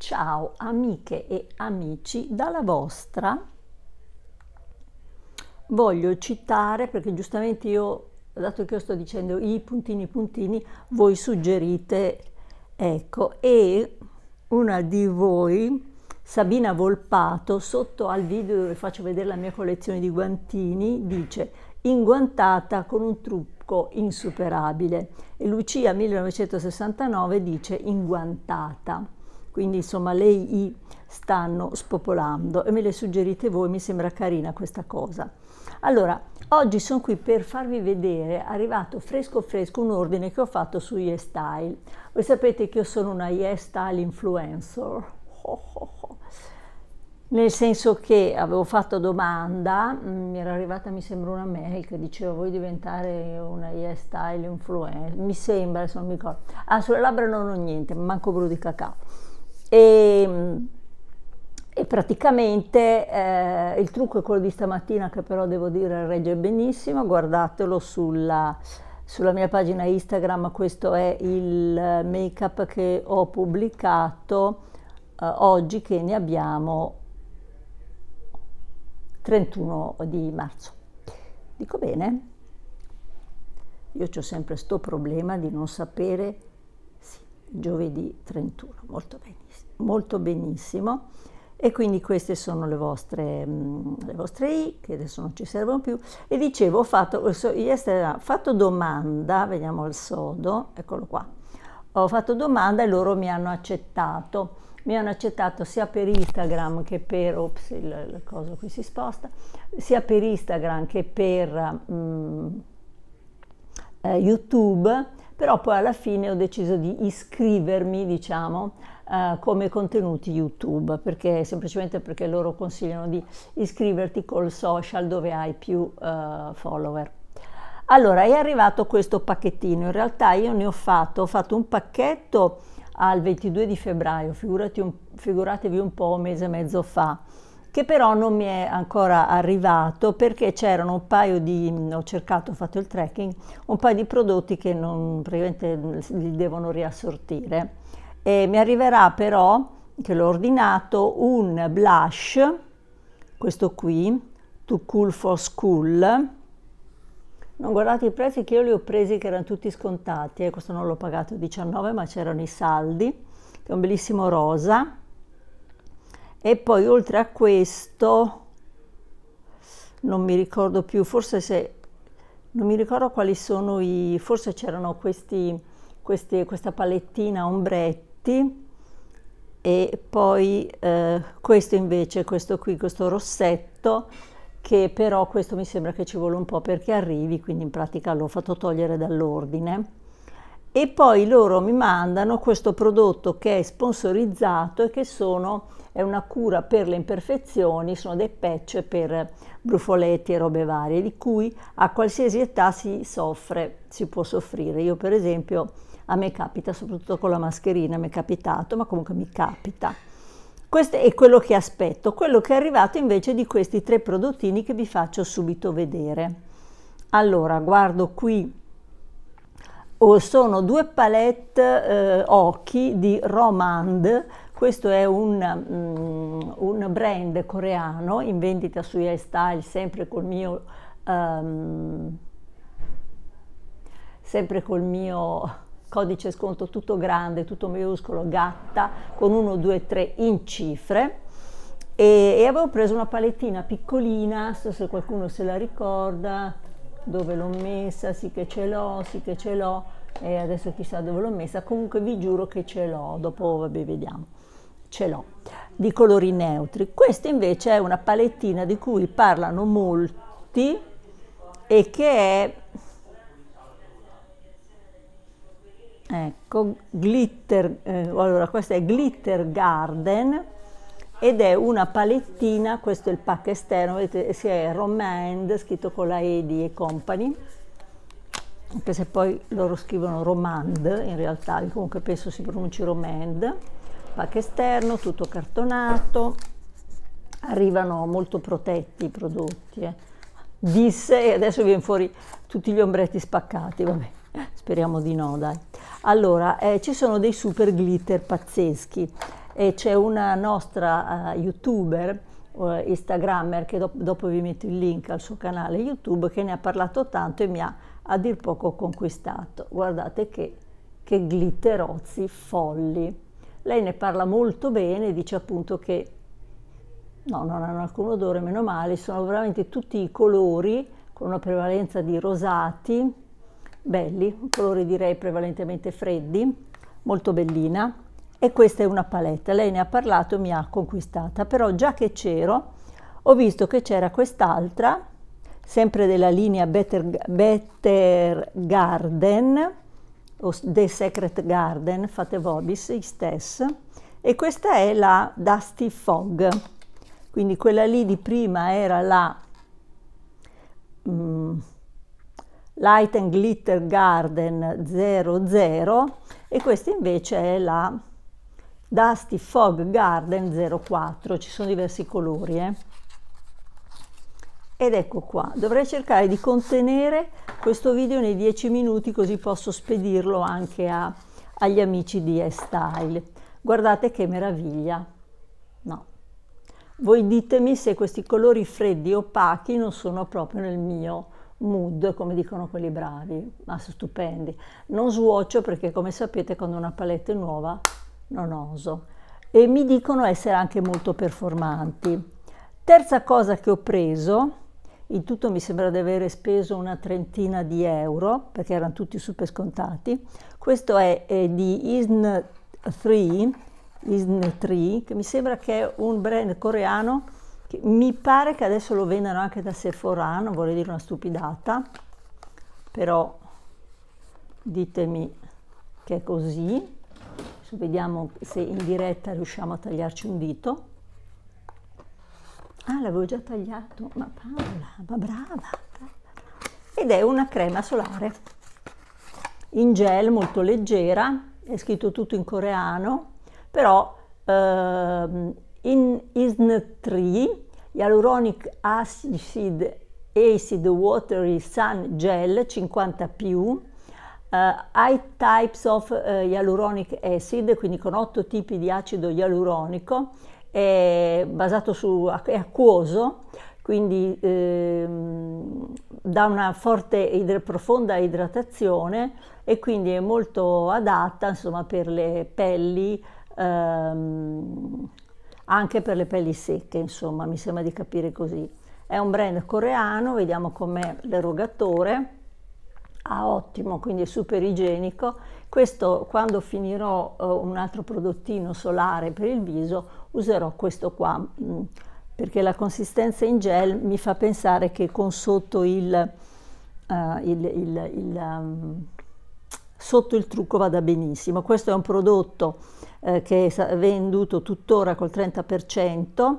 Ciao amiche e amici, dalla vostra voglio citare, perché giustamente io, dato che io sto dicendo i puntini puntini, voi suggerite, ecco, e una di voi, Sabina Volpato, sotto al video dove faccio vedere la mia collezione di guantini, dice inguantata con un trucco insuperabile e Lucia 1969 dice inguantata quindi insomma le I stanno spopolando e me le suggerite voi, mi sembra carina questa cosa. Allora, oggi sono qui per farvi vedere, arrivato fresco fresco, un ordine che ho fatto su Yes Style. Voi sapete che io sono una Yes Style influencer, oh, oh, oh. nel senso che avevo fatto domanda, mm, mi era arrivata mi sembra una mail che diceva vuoi diventare una Yes Style influencer, mi sembra, se non mi ricordo. Ah, sulle labbra non ho niente, manco brew di cacao e, e praticamente eh, il trucco è quello di stamattina che però devo dire regge benissimo, guardatelo sulla, sulla mia pagina Instagram, questo è il make up che ho pubblicato eh, oggi che ne abbiamo 31 di marzo. Dico bene? Io ho sempre questo problema di non sapere sì, giovedì 31, molto bene molto benissimo e quindi queste sono le vostre, mm, le vostre I che adesso non ci servono più e dicevo ho fatto, ho fatto domanda, vediamo il sodo, eccolo qua, ho fatto domanda e loro mi hanno accettato mi hanno accettato sia per Instagram che per ops, il, il coso qui si sposta sia per Instagram che per um, eh, YouTube però poi alla fine ho deciso di iscrivermi diciamo uh, come contenuti YouTube, perché, semplicemente perché loro consigliano di iscriverti col social dove hai più uh, follower. Allora, è arrivato questo pacchettino, in realtà io ne ho fatto, ho fatto un pacchetto al 22 di febbraio, un, figuratevi un po' un mese e mezzo fa, che però non mi è ancora arrivato perché c'erano un paio di, mm, ho cercato, ho fatto il tracking, un paio di prodotti che non, praticamente mm, li devono riassortire. E mi arriverà però, che l'ho ordinato, un blush, questo qui, to Cool for School. Non guardate i prezzi che io li ho presi che erano tutti scontati, eh, questo non l'ho pagato 19 ma c'erano i saldi, è un bellissimo rosa. E poi oltre a questo, non mi ricordo più, forse se non mi ricordo quali sono i forse c'erano questa palettina ombretti piatti e poi eh, questo invece, questo qui, questo rossetto, che però questo mi sembra che ci vuole un po' perché arrivi, quindi in pratica l'ho fatto togliere dall'ordine. E poi loro mi mandano questo prodotto che è sponsorizzato e che sono, è una cura per le imperfezioni, sono dei patch per brufoletti e robe varie, di cui a qualsiasi età si soffre, si può soffrire. Io per esempio a me capita, soprattutto con la mascherina, mi è capitato, ma comunque mi capita. Questo è quello che aspetto, quello che è arrivato invece di questi tre prodottini che vi faccio subito vedere. Allora, guardo qui, oh, sono due palette eh, occhi di Romand, questo è un, um, un, brand coreano in vendita su Style, sempre col mio... Um, sempre col mio codice sconto tutto grande, tutto maiuscolo, gatta, con 1, 2, 3 in cifre. E, e avevo preso una palettina piccolina, so se qualcuno se la ricorda, dove l'ho messa, sì che ce l'ho, sì che ce l'ho, e adesso chissà dove l'ho messa, comunque vi giuro che ce l'ho, dopo vabbè vediamo, ce l'ho, di colori neutri. Questa invece è una palettina di cui parlano molti e che è Ecco, glitter, eh, allora questa è Glitter Garden ed è una palettina, questo è il pack esterno, vedete, si è Romand, scritto con la Edi e Company, anche se poi loro scrivono Romand in realtà, comunque penso si pronunci Romand, pack esterno, tutto cartonato, arrivano molto protetti i prodotti, eh. disse e adesso viene fuori tutti gli ombretti spaccati, vabbè. Speriamo di no, dai. Allora, eh, ci sono dei super glitter pazzeschi e c'è una nostra uh, youtuber eh, instagrammer che do dopo vi metto il link al suo canale youtube che ne ha parlato tanto e mi ha a dir poco conquistato guardate che, che glitterozzi folli lei ne parla molto bene dice appunto che no non hanno alcun odore meno male sono veramente tutti i colori con una prevalenza di rosati belli, colori direi prevalentemente freddi, molto bellina e questa è una palette, lei ne ha parlato e mi ha conquistata, però già che c'ero ho visto che c'era quest'altra, sempre della linea Better, Better Garden, o The Secret Garden, fate vobis, stess, e questa è la Dusty Fog, quindi quella lì di prima era la... Mm, Light and Glitter Garden 00 e questa invece è la Dusty Fog Garden 04, ci sono diversi colori. Eh? Ed ecco qua, dovrei cercare di contenere questo video nei 10 minuti così posso spedirlo anche a, agli amici di e Guardate che meraviglia! No. Voi ditemi se questi colori freddi opachi non sono proprio nel mio mood, come dicono quelli bravi, ma stupendi. Non svuocio perché come sapete quando una palette è nuova non oso e mi dicono essere anche molto performanti. Terza cosa che ho preso, in tutto mi sembra di aver speso una trentina di euro perché erano tutti super scontati, questo è, è di Isn 3, Isn 3 che mi sembra che è un brand coreano che mi pare che adesso lo vendano anche da Sephora, non vorrei dire una stupidata, però ditemi che è così. Adesso vediamo se in diretta riusciamo a tagliarci un dito. Ah, l'avevo già tagliato, ma Paola, ma brava! Ed è una crema solare in gel molto leggera, è scritto tutto in coreano, però ehm, in ISN3, Hyaluronic Acid Acid Watery Sun Gel 50+, Uh, eh, high types of uh, hyaluronic acid, quindi con 8 tipi di acido ialuronico, è basato su, è acquoso, quindi eh, dà una forte, idr profonda idratazione e quindi è molto adatta insomma, per le pelli ehm, anche per le pelli secche, insomma, mi sembra di capire così. È un brand coreano, vediamo com'è l'erogatore, ah ottimo, quindi è super igienico. Questo quando finirò eh, un altro prodottino solare per il viso userò questo qua, mh, mm, perché la consistenza in gel mi fa pensare che con sotto il, uh, il, il, il um, sotto il trucco vada benissimo. Questo è un prodotto eh, che è venduto tuttora col 30%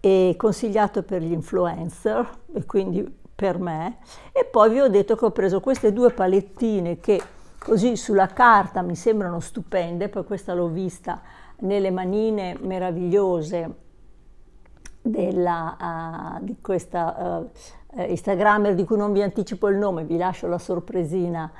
e consigliato per gli influencer e quindi per me. E poi vi ho detto che ho preso queste due palettine che così sulla carta mi sembrano stupende, poi questa l'ho vista nelle manine meravigliose della, uh, di questa uh, eh, eh, Instagrammer di cui non vi anticipo il nome, vi lascio la sorpresina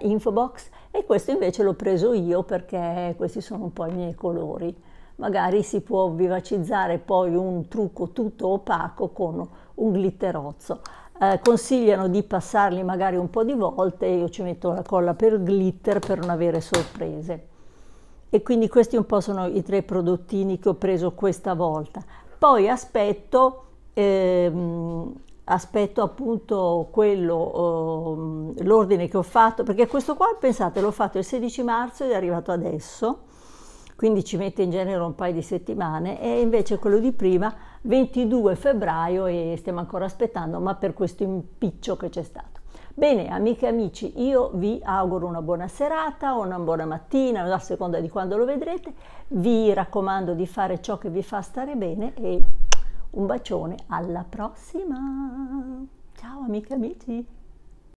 info box e questo invece l'ho preso io perché questi sono un po' i miei colori. Magari si può vivacizzare poi un trucco tutto opaco con un glitterozzo. Eh, consigliano di passarli magari un po' di volte, io ci metto la colla per glitter per non avere sorprese. E quindi questi un po' sono i tre prodottini che ho preso questa volta. Poi aspetto ehm, aspetto appunto quello, eh, l'ordine che ho fatto, perché questo qua, pensate, l'ho fatto il 16 marzo ed è arrivato adesso, quindi ci mette in genere un paio di settimane, e invece quello di prima 22 febbraio e stiamo ancora aspettando, ma per questo impiccio che c'è stato. Bene, amiche e amici, io vi auguro una buona serata o una buona mattina, a seconda di quando lo vedrete. Vi raccomando di fare ciò che vi fa stare bene e un bacione, alla prossima! Ciao amiche e amici!